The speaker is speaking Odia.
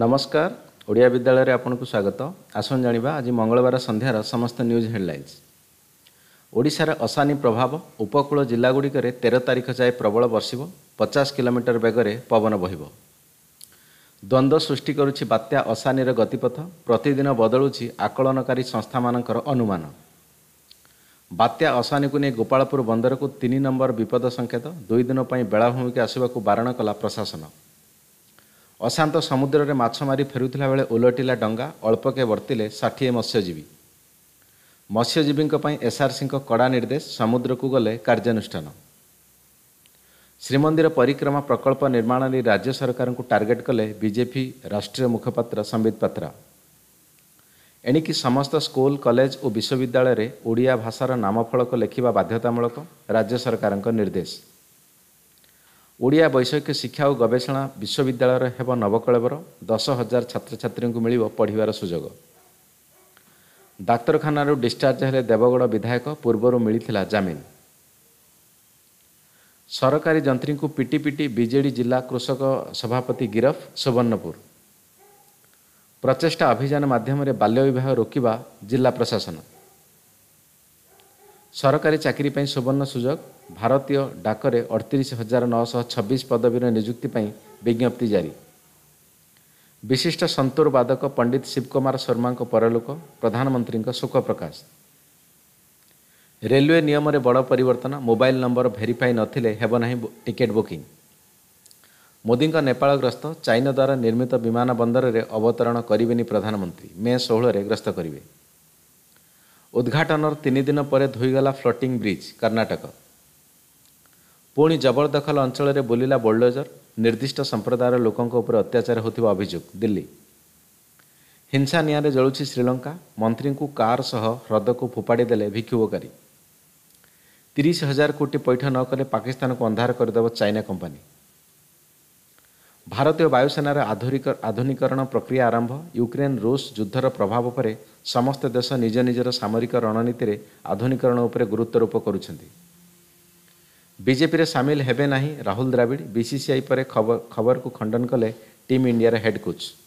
ନମସ୍କାର ଓଡ଼ିଆ ବିଦ୍ୟାଳୟରେ ଆପଣଙ୍କୁ ସ୍ୱାଗତ ଆସନ୍ତୁ ଜାଣିବା ଆଜି ମଙ୍ଗଳବାର ସନ୍ଧ୍ୟାର ସମସ୍ତ ନ୍ୟୁଜ୍ ହେଡ଼ଲାଇନ୍ସ ଓଡ଼ିଶାରେ ଅଶାନୀ ପ୍ରଭାବ ଉପକୂଳ ଜିଲ୍ଲାଗୁଡ଼ିକରେ ତେର ତାରିଖ ଯାଏ ପ୍ରବଳ ବର୍ଷିବ ପଚାଶ କିଲୋମିଟର ବେଗରେ ପବନ ବହିବ ଦ୍ୱନ୍ଦ୍ୱ ସୃଷ୍ଟି କରୁଛି ବାତ୍ୟା ଅଶାନୀର ଗତିପଥ ପ୍ରତିଦିନ ବଦଳୁଛି ଆକଳନକାରୀ ସଂସ୍ଥାମାନଙ୍କର ଅନୁମାନ ବାତ୍ୟା ଅଶାନୀକୁ ନେଇ ଗୋପାଳପୁର ବନ୍ଦରକୁ ତିନି ନମ୍ବର ବିପଦ ସଂକେତ ଦୁଇ ଦିନ ପାଇଁ ବେଳାଭୂମିକୁ ଆସିବାକୁ ବାରଣ କଲା ପ୍ରଶାସନ ଅଶାନ୍ତ ସମୁଦ୍ରରେ ମାଛ ମାରି ଫେରୁଥିଲା ବେଳେ ଓଲଟିଲା ଡଙ୍ଗା ଅଳ୍ପକେ ବର୍ତ୍ତିଲେ ଷାଠିଏ ମତ୍ସ୍ୟଜୀବୀ ମତ୍ସ୍ୟଜୀବୀଙ୍କ ପାଇଁ ଏସ୍ଆର୍ସିଙ୍କ କଡ଼ା ନିର୍ଦ୍ଦେଶ ସମୁଦ୍ରକୁ ଗଲେ କାର୍ଯ୍ୟାନୁଷ୍ଠାନ ଶ୍ରୀମନ୍ଦିର ପରିକ୍ରମା ପ୍ରକଳ୍ପ ନିର୍ମାଣ ନେଇ ରାଜ୍ୟ ସରକାରଙ୍କୁ ଟାର୍ଗେଟ୍ କଲେ ବିଜେପି ରାଷ୍ଟ୍ରୀୟ ମୁଖପାତ୍ର ସମ୍ବିତ ପାତ୍ର ଏଣିକି ସମସ୍ତ ସ୍କୁଲ କଲେଜ ଓ ବିଶ୍ୱବିଦ୍ୟାଳୟରେ ଓଡ଼ିଆ ଭାଷାର ନାମଫଳକ ଲେଖିବା ବାଧ୍ୟତାମୂଳକ ରାଜ୍ୟ ସରକାରଙ୍କ ନିର୍ଦ୍ଦେଶ ଓଡ଼ିଆ ବୈଷୟିକ ଶିକ୍ଷା ଓ ଗବେଷଣା ବିଶ୍ୱବିଦ୍ୟାଳୟର ହେବ ନବକଳେବର ଦଶ ହଜାର ଛାତ୍ରଛାତ୍ରୀଙ୍କୁ ମିଳିବ ପଢ଼ିବାର ସୁଯୋଗ ଡାକ୍ତରଖାନାରୁ ଡିସ୍ଚାର୍ଜ ହେଲେ ଦେବଗଡ଼ ବିଧାୟକ ପୂର୍ବରୁ ମିଳିଥିଲା ଜାମିନ ସରକାରୀ ଯନ୍ତ୍ରୀଙ୍କୁ ପିଟି ପିଟି ବିଜେଡ଼ି ଜିଲ୍ଲା କୃଷକ ସଭାପତି ଗିରଫ ସୁବର୍ଣ୍ଣପୁର ପ୍ରଚେଷ୍ଟା ଅଭିଯାନ ମାଧ୍ୟମରେ ବାଲ୍ୟ ବିବାହ ରୋକିବା ଜିଲ୍ଲା ପ୍ରଶାସନ ସରକାରୀ ଚାକିରି ପାଇଁ ସୁବର୍ଣ୍ଣ ସୁଯୋଗ ଭାରତୀୟ ଡାକରେ ଅଠତିରିଶ ହଜାର ନଅଶହ ଛବିଶ ପଦବୀର ନିଯୁକ୍ତି ପାଇଁ ବିଜ୍ଞପ୍ତି ଜାରି ବିଶିଷ୍ଟ ସନ୍ତୁର ବାଦକ ପଣ୍ଡିତ ଶିବ କୁମାର ଶର୍ମାଙ୍କ ପରଲୋକ ପ୍ରଧାନମନ୍ତ୍ରୀଙ୍କ ଶୋକ ପ୍ରକାଶ ରେଲୱେ ନିୟମରେ ବଡ଼ ପରିବର୍ତ୍ତନ ମୋବାଇଲ୍ ନମ୍ବର ଭେରିଫାଇ ନଥିଲେ ହେବ ନାହିଁ ଟିକେଟ୍ ବୁକିଂ ମୋଦିଙ୍କ ନେପାଳ ଗ୍ରସ୍ତ ଚାଇନା ଦ୍ୱାରା ନିର୍ମିତ ବିମାନ ବନ୍ଦରରେ ଅବତରଣ କରିବେନି ପ୍ରଧାନମନ୍ତ୍ରୀ ମେ ଷୋହଳରେ ଗ୍ରସ୍ତ କରିବେ ଉଦ୍ଘାଟନର ତିନି ଦିନ ପରେ ଧୋଇଗଲା ଫ୍ଲୋଟିଂ ବ୍ରିଜ୍ କର୍ଣ୍ଣାଟକ ପୁଣି ଜବରଦଖଲ ଅଞ୍ଚଳରେ ବୁଲିଲା ବୋଲ୍ଡୋଜର ନିର୍ଦ୍ଦିଷ୍ଟ ସମ୍ପ୍ରଦାୟର ଲୋକଙ୍କ ଉପରେ ଅତ୍ୟାଚାର ହେଉଥିବା ଅଭିଯୋଗ ଦିଲ୍ଲୀ ହିଂସା ନିଆଁରେ ଜଳୁଛି ଶ୍ରୀଲଙ୍କା ମନ୍ତ୍ରୀଙ୍କୁ କାର୍ ସହ ହ୍ରଦକୁ ଫୋପାଡ଼ି ଦେଲେ ଭିକ୍ଷୋଭକାରୀ ତିରିଶ ହଜାର କୋଟି ପୈଠ ନ ପାକିସ୍ତାନକୁ ଅନ୍ଧାର କରିଦେବ ଚାଇନା କମ୍ପାନୀ ଭାରତୀୟ ବାୟୁସେନାର ଆଧୁନିକ ଆଧୁନିକରଣ ପ୍ରକ୍ରିୟା ଆରମ୍ଭ ୟୁକ୍ରେନ୍ ରୁଷ ଯୁଦ୍ଧର ପ୍ରଭାବ ପରେ ସମସ୍ତ ଦେଶ ନିଜ ନିଜର ସାମରିକ ରଣନୀତିରେ ଆଧୁନିକରଣ ଉପରେ ଗୁରୁତ୍ୱରୋପ କରୁଛନ୍ତି ବିଜେପିରେ ସାମିଲ ହେବେ ନାହିଁ ରାହୁଲ ଦ୍ରାବିଡ଼ ବିସିସିଆଇ ପରେ ଖବରକୁ ଖଣ୍ଡନ କଲେ ଟିମ୍ ଇଣ୍ଡିଆର ହେଡ୍ କୋଚ୍